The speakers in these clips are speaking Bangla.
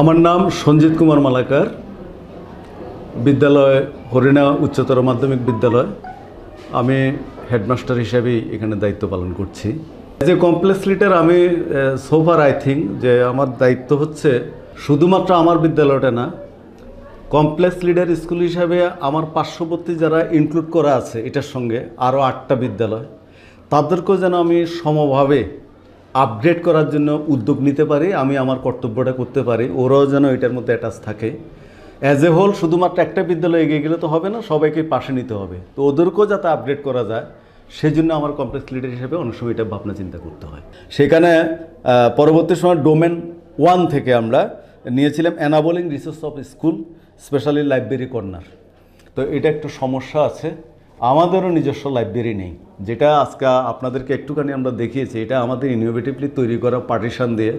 আমার নাম সঞ্জিত কুমার মালাকার বিদ্যালয় হরিণা উচ্চতর মাধ্যমিক বিদ্যালয় আমি হেডমাস্টার হিসাবেই এখানে দায়িত্ব পালন করছি যে কমপ্লেক্স লিটার আমি সোফার আই থিঙ্ক যে আমার দায়িত্ব হচ্ছে শুধুমাত্র আমার বিদ্যালয়টা না কমপ্লেক্স লিডার স্কুল হিসাবে আমার পার্শ্ববর্তী যারা ইনক্লুড করা আছে এটার সঙ্গে আরও আটটা বিদ্যালয় তাদেরকেও যেন আমি সমভাবে আপডেট করার জন্য উদ্যোগ নিতে পারি আমি আমার কর্তব্যটা করতে পারি ওরাও যেন এটার মধ্যে অ্যাটাচ থাকে অ্যাজ এ হোল শুধুমাত্র একটা বিদ্যালয়ে এগিয়ে গেলে তো হবে না সবাইকে পাশে নিতে হবে তো ওদেরকেও যাতে আপডেট করা যায় সেজন্য আমার কমপ্লেক্স লিডার হিসেবে অনেক সময় এটা ভাবনা চিন্তা করতে হয় সেখানে পরবর্তী সময় ডোমেন ওয়ান থেকে আমরা নিয়েছিলাম enabling resource of school specially library corner তো এটা একটু সমস্যা আছে আমাদেরও নিজস্ব লাইব্রেরি নেই যেটা আজকে আপনাদেরকে একটুখানি আমরা দেখিয়েছি এটা আমাদের ইনোভেটিভলি তৈরি করা পার্টিশান দিয়ে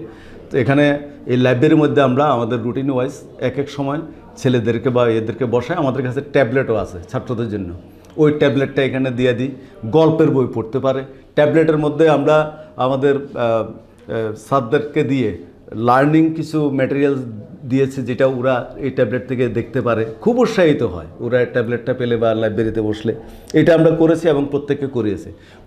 তো এখানে এই লাইব্রেরির মধ্যে আমরা আমাদের রুটিন ওয়াইজ এক এক সময় ছেলেদেরকে বা এদেরকে বসায় আমাদের কাছে ট্যাবলেটও আছে ছাত্রদের জন্য ওই ট্যাবলেটটা এখানে দিয়ে দিই গল্পের বই পড়তে পারে ট্যাবলেটের মধ্যে আমরা আমাদের সাদদেরকে দিয়ে লার্নিং কিছু ম্যাটেরিয়ালস দিয়েছে যেটা ওরা এই ট্যাবলেট থেকে দেখতে পারে খুব উৎসাহিত হয় ওরা ট্যাবলেটটা পেলে বা লাইব্রেরিতে বসলে এটা আমরা করেছি এবং প্রত্যেককে করিয়েছে